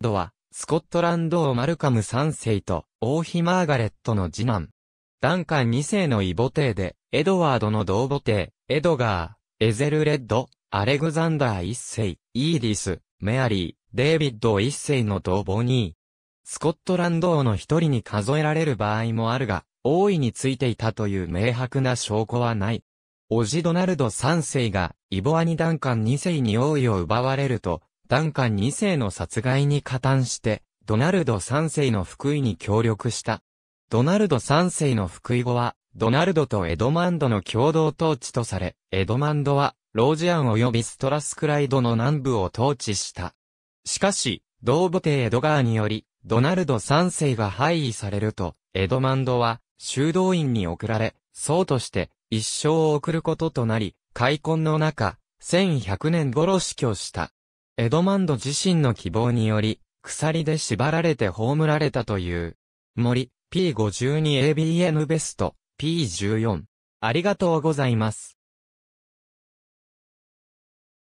ドは、スコットランド王マルカム3世と、王妃マーガレットの次男。ダンカン2世の異母帝で、エドワードの同母帝、エドガー、エゼルレッド、アレグザンダー1世、イーディス、メアリー、デイビッド1世の同母に、スコットランド王の一人に数えられる場合もあるが、王位についていたという明白な証拠はない。オジドナルド3世が、イボアニダンカン2世に王位を奪われると、ダンカン2世の殺害に加担して、ドナルド3世の福井に協力した。ドナルド3世の福井後は、ドナルドとエドマンドの共同統治とされ、エドマンドは、ロージアン及びストラスクライドの南部を統治した。しかし、同母帝エドガーにより、ドナルド3世が廃位されると、エドマンドは、修道院に送られ、僧として、一生を送ることとなり、開墾の中、1100年頃死去した。エドマンド自身の希望により、鎖で縛られて葬られたという。森、P52ABN ベスト、P14。ありがとうございます。